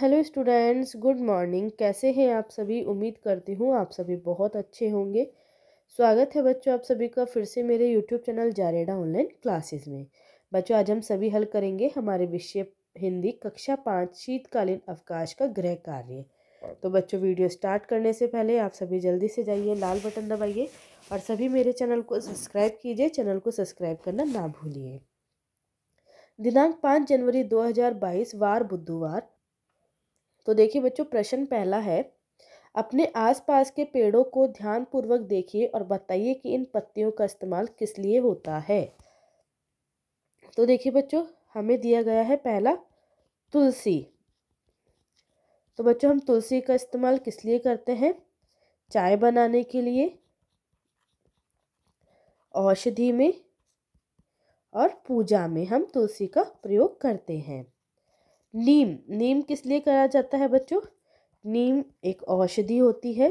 hello students good morning कैसे हैं आप सभी उम्मीद करती हूँ आप सभी बहुत अच्छे होंगे स्वागत है बच्चों आप सभी का फिर से मेरे यूट्यूब चैनल जारेडा ऑनलाइन क्लासेस में बच्चों आज हम सभी हल करेंगे हमारे विषय हिंदी कक्षा पाँच शीतकालीन अवकाश का गृह कार्य तो बच्चों वीडियो स्टार्ट करने से पहले आप सभी जल्दी से जाइए लाल बटन दबाइए और सभी मेरे चैनल को सब्सक्राइब कीजिए चैनल को सब्सक्राइब करना ना भूलिए दिनांक पाँच जनवरी दो वार बुधवार तो देखिए बच्चों प्रश्न पहला है अपने आसपास के पेड़ों को ध्यानपूर्वक देखिए और बताइए कि इन पत्तियों का इस्तेमाल किस लिए होता है तो देखिए बच्चों हमें दिया गया है पहला तुलसी तो बच्चों हम तुलसी का इस्तेमाल किस लिए करते हैं चाय बनाने के लिए औषधि में और पूजा में हम तुलसी का प्रयोग करते हैं नीम नीम किस लिए कहा जाता है बच्चों नीम एक औषधि होती है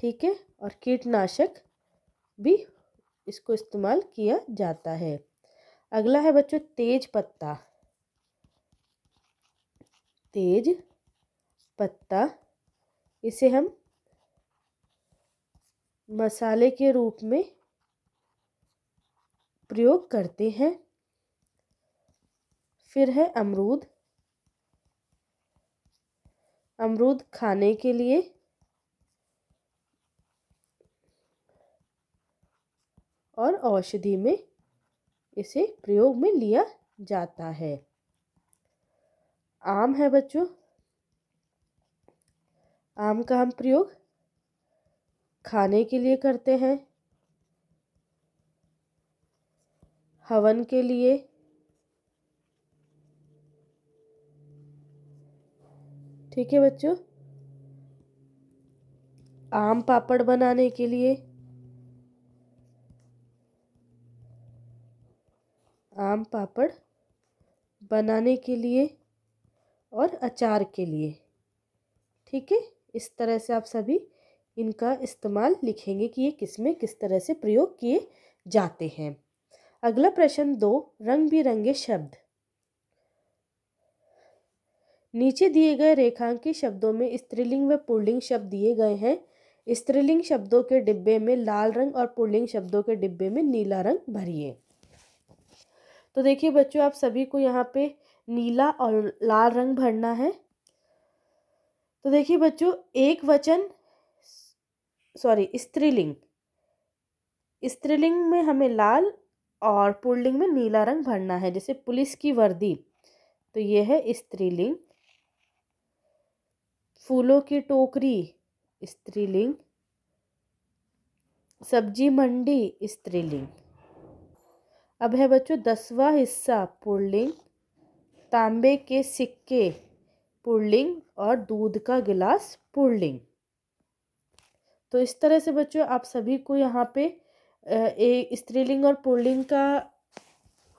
ठीक है और कीटनाशक भी इसको इस्तेमाल किया जाता है अगला है बच्चों तेज पत्ता तेज पत्ता इसे हम मसाले के रूप में प्रयोग करते हैं फिर है अमरूद अमरूद खाने के लिए और औषधि में इसे प्रयोग में लिया जाता है आम है बच्चों आम का हम प्रयोग खाने के लिए करते हैं हवन के लिए ठीक है बच्चों आम पापड़ बनाने के लिए आम पापड़ बनाने के लिए और अचार के लिए ठीक है इस तरह से आप सभी इनका इस्तेमाल लिखेंगे कि ये किस में किस तरह से प्रयोग किए जाते हैं अगला प्रश्न दो रंग बिरंगे शब्द नीचे दिए गए रेखांकित शब्दों में स्त्रीलिंग व पुल्लिंग शब्द दिए गए हैं स्त्रीलिंग शब्दों के डिब्बे में लाल रंग और पुल्लिंग शब्दों के डिब्बे में नीला रंग भरिए तो देखिए बच्चों आप सभी को यहाँ पे नीला और लाल रंग भरना है तो देखिए बच्चों एक वचन सॉरी स्त्रीलिंग स्त्रीलिंग में हमें लाल और पुल्लिंग में नीला रंग भरना है जैसे पुलिस की वर्दी तो ये है स्त्रीलिंग फूलों की टोकरी स्त्रीलिंग सब्जी मंडी स्त्रीलिंग अब है बच्चों दसवां हिस्सा पुरलिंग तांबे के सिक्के पुरलिंग और दूध का गिलास पुरलिंग तो इस तरह से बच्चों आप सभी को यहाँ पे एक स्त्रीलिंग और पुर्लिंग का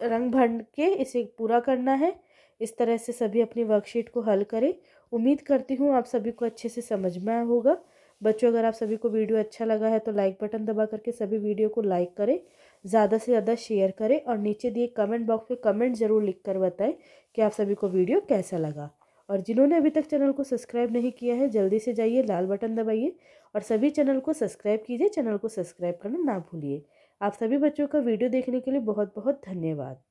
रंग भर के इसे पूरा करना है इस तरह से सभी अपनी वर्कशीट को हल करें उम्मीद करती हूँ आप सभी को अच्छे से समझ में आया होगा बच्चों अगर आप सभी को वीडियो अच्छा लगा है तो लाइक बटन दबा करके सभी वीडियो को लाइक करें ज़्यादा से ज़्यादा शेयर करें और नीचे दिए कमेंट बॉक्स में कमेंट ज़रूर लिख कर बताएं कि आप सभी को वीडियो कैसा लगा और जिन्होंने अभी तक चैनल को सब्सक्राइब नहीं किया है जल्दी से जाइए लाल बटन दबाइए और सभी चैनल को सब्सक्राइब कीजिए चैनल को सब्सक्राइब करना ना भूलिए आप सभी बच्चों का वीडियो देखने के लिए बहुत बहुत धन्यवाद